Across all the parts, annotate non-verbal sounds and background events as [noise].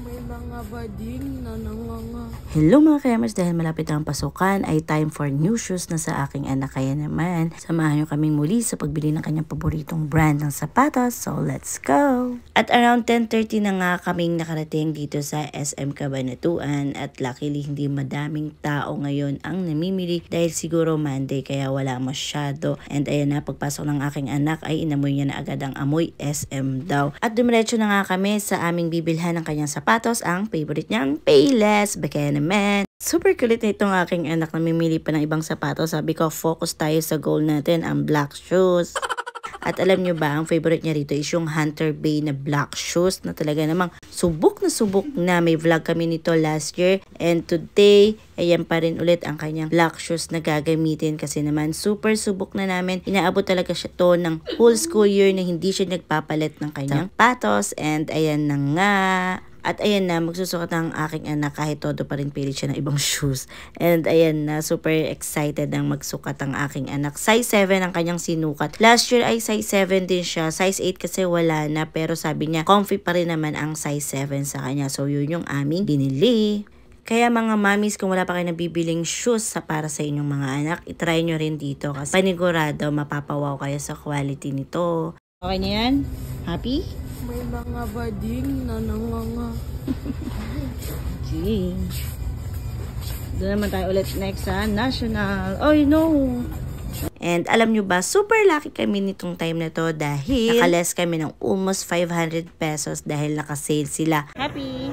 May mga bading na nanganga. Hello mga kayamers, dahil malapit ang pasukan ay time for new shoes na sa aking anak. Kaya naman, samahan nyo kaming muli sa pagbili ng kanyang paboritong brand ng sapatos. So let's go! At around 10.30 na nga kaming nakarating dito sa SM Cabanatuan at luckily hindi madaming tao ngayon ang namimili dahil siguro Monday kaya wala masyado. And ayan na, pagpasok ng aking anak ay inamoy niya na agad ang amoy SM daw. At dumiretso na nga kami sa aming bibilhan ng kanyang sapatos sapatos, ang favorite niyang Payless, Bekenemen. Super kulit nitong aking anak na mimili pa ng ibang sapatos. Sabi ko, focus tayo sa goal natin, ang black shoes. At alam nyo ba, ang favorite niya rito is yung Hunter Bay na black shoes na talaga namang subok na subok na. May vlog kami nito last year. And today, ayan pa rin ulit ang kanyang black shoes na gagamitin kasi naman super subok na namin. Inaabot talaga siya to ng whole school year na hindi siya nagpapalit ng kanyang patos. And ayan na nga. At ayan na, magsusukat ang aking anak kahit todo pa rin pilit siya ng ibang [laughs] shoes. And ayan na, super excited ang magsukat ang aking anak. Size 7 ang kanyang sinukat. Last year ay size 7 din siya. Size 8 kasi wala na pero sabi niya comfy pa rin naman ang size 7 sa kanya. So yun yung aming binili. Kaya mga mamis, kung wala pa kayo nabibiling shoes sa para sa inyong mga anak, itry nyo rin dito kasi panigurado mapapawaw kayo sa quality nito. Okay na yan? Happy? May mga bading na nanganga. [laughs] Change. Doon naman tayo ulit next sa National. Oh, you know. And alam nyo ba, super lucky kami nitong time na to dahil nakales kami ng almost 500 pesos dahil nakasale sila. Happy!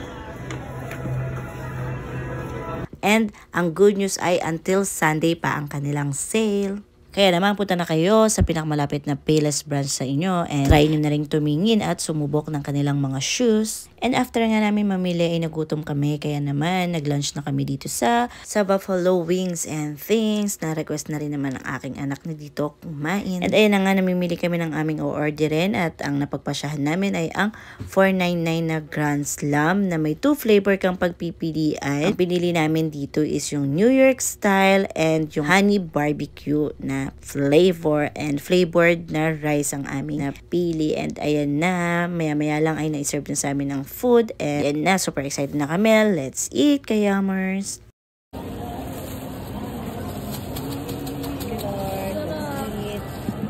And ang good news ay until Sunday pa ang kanilang sale. Kaya naman punta na kayo sa pinakamalapit na Payless branch sa inyo and try nyo na rin tumingin at sumubok ng kanilang mga shoes And after nga namin mamili ay nagutom kami kaya naman naglunch na kami dito sa sa Buffalo Wings and Things. Na-request na rin naman ng aking anak na dito kumain. And ayun na nga namimili kami ng aming o-order at ang napagpasyahan namin ay ang 499 na Grand Slam na may two flavor kang pagpipilian. Ang pinili namin dito is yung New York style and yung honey barbecue na flavor and flavored na rice ang aming napili. And ayan na, maya-maya lang ay naiserve na sa amin ng food and, and na super excited na kami. Let's eat, kayamers!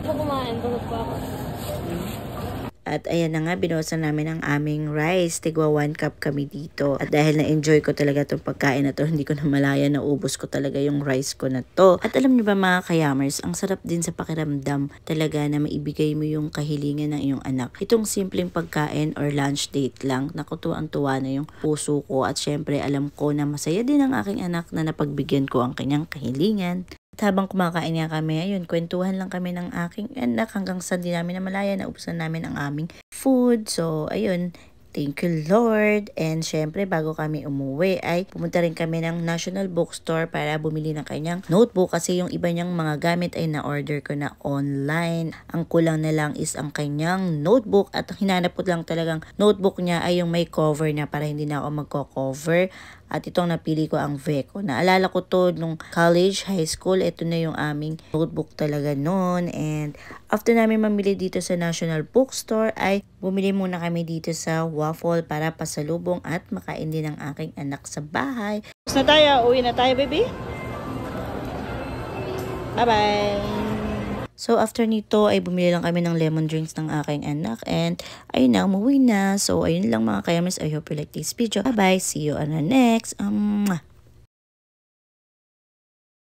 Ito kumain, tulog ko ako. At ayan na nga, binosa namin ang aming rice. Tigwa 1 cup kami dito. At dahil na-enjoy ko talaga itong pagkain na to, hindi ko na malaya na ubos ko talaga yung rice ko na to. At alam niyo ba mga kayamers, ang sarap din sa pakiramdam talaga na maibigay mo yung kahilingan ng iyong anak. Itong simpleng pagkain or lunch date lang, nakutuwa ang tuwa na yung puso ko. At syempre, alam ko na masaya din ang aking anak na napagbigyan ko ang kanyang kahilingan habang kumakain nga kami, ayun, kwentuhan lang kami ng aking anak hanggang sa di namin namalaya, naubusan namin ang aming food. So, ayun, Thank you, Lord. And syempre, bago kami umuwi ay pumunta rin kami ng National Bookstore para bumili ng kanyang notebook kasi yung iba niyang mga gamit ay na-order ko na online. Ang kulang na lang is ang kanyang notebook at hinanap ko lang talagang notebook niya ay yung may cover na para hindi na ako magko-cover at itong napili ko ang Veco. Naalala ko to nung college, high school. Ito na yung aming notebook talaga noon. And after namin mamili dito sa National Bookstore ay bumili muna kami dito sa Waffle para pasalubong at makain din ng aking anak sa bahay. Tapos na tayo. Uwi na tayo, baby. Bye-bye. So, after nito ay bumili lang kami ng lemon drinks ng aking anak. And, ayun na, umuwi na. So, ayun lang mga kayamas. I hope you like this video. Bye-bye. See you on the next. Um,